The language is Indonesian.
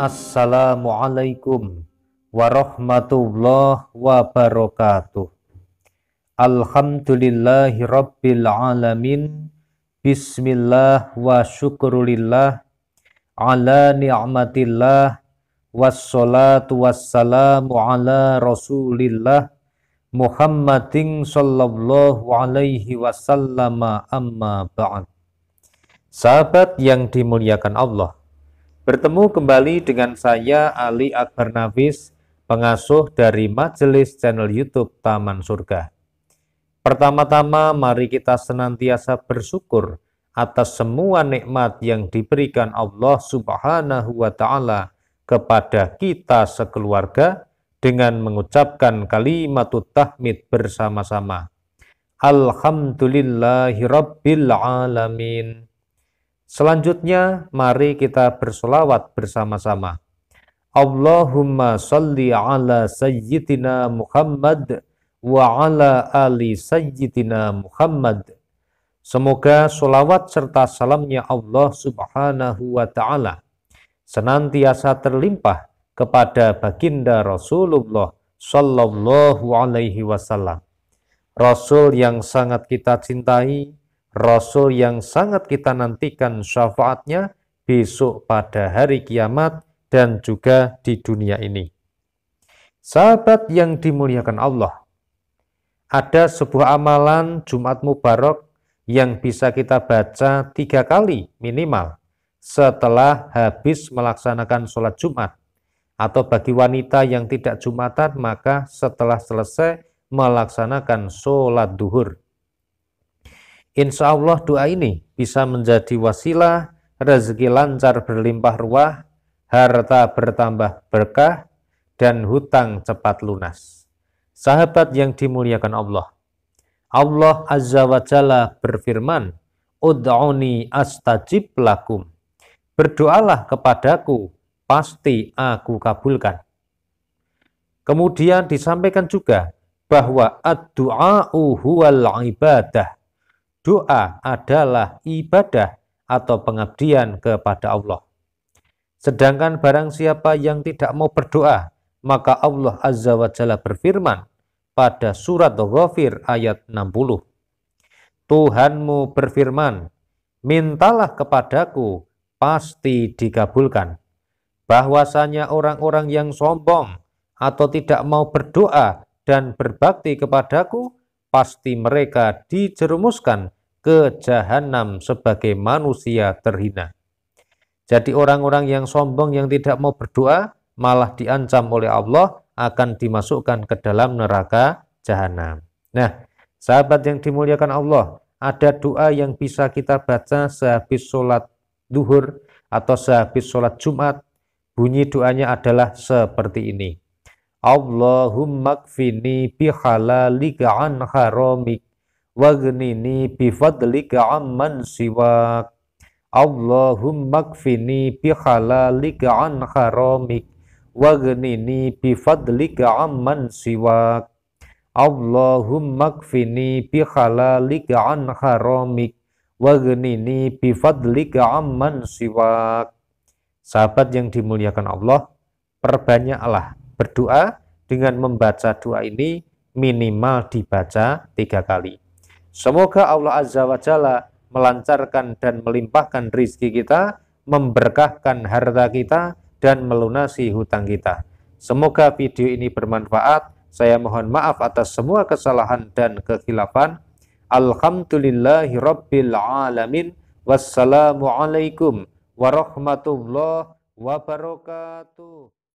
Assalamualaikum warahmatullahi wabarakatuh. Alhamdulillahi rabbil alamin. Bismillah wa syukurillah ala ni'matillah wassalatu wassalamu ala rasulillah Muhammadin sallallahu alaihi wasallama amma ba'd. Sahabat yang dimuliakan Allah, Bertemu kembali dengan saya Ali Akbar Nafis, pengasuh dari Majelis channel YouTube Taman Surga. Pertama-tama mari kita senantiasa bersyukur atas semua nikmat yang diberikan Allah Subhanahu wa taala kepada kita sekeluarga dengan mengucapkan kalimat tahmid bersama-sama. Alhamdulillahirabbil alamin. Selanjutnya, mari kita bersolawat bersama-sama. Allahumma salli ala sayyidina Muhammad wa ala ali sayyidina Muhammad. Semoga solawat serta salamnya Allah subhanahu wa ta'ala senantiasa terlimpah kepada baginda Rasulullah sallallahu alaihi wasallam. Rasul yang sangat kita cintai, Rasul yang sangat kita nantikan syafaatnya besok pada hari kiamat dan juga di dunia ini. Sahabat yang dimuliakan Allah, ada sebuah amalan Jumat Mubarak yang bisa kita baca tiga kali minimal setelah habis melaksanakan sholat Jumat. Atau bagi wanita yang tidak Jumatan, maka setelah selesai melaksanakan sholat duhur. Insya Allah doa ini bisa menjadi wasilah rezeki lancar berlimpah ruah, harta bertambah berkah, dan hutang cepat lunas. Sahabat yang dimuliakan Allah, Allah Azza wa Jalla berfirman, Ud'uni astajib lakum. Berdoalah kepadaku, pasti aku kabulkan. Kemudian disampaikan juga bahwa ad-du'a'u huwal ibadah doa adalah ibadah atau pengabdian kepada Allah. Sedangkan barang siapa yang tidak mau berdoa, maka Allah Azza wa Jalla berfirman pada surat Ghafir ayat 60. Tuhanmu berfirman, mintalah kepadaku, pasti dikabulkan. Bahwasanya orang-orang yang sombong atau tidak mau berdoa dan berbakti kepadaku, pasti mereka dijerumuskan ke jahanam sebagai manusia terhina. Jadi orang-orang yang sombong yang tidak mau berdoa malah diancam oleh Allah akan dimasukkan ke dalam neraka jahanam. Nah, sahabat yang dimuliakan Allah, ada doa yang bisa kita baca sehabis sholat duhur atau sehabis sholat Jumat. Bunyi doanya adalah seperti ini. Allahumma kfini bihalalika an haramik wagnini bifadlika amman siwak Allahumma kfini bihalalika an haramik wagnini bifadlika amman siwak Allahumma kfini bihalalika an haramik wagnini bifadlika amman siwak sahabat yang dimuliakan Allah perbanyaklah Berdoa dengan membaca doa ini minimal dibaca tiga kali. Semoga Allah Azza wa Jalla melancarkan dan melimpahkan rizki kita, memberkahkan harta kita, dan melunasi hutang kita. Semoga video ini bermanfaat. Saya mohon maaf atas semua kesalahan dan kekhilafan. Alhamdulillahi Wassalamualaikum warahmatullahi wabarakatuh.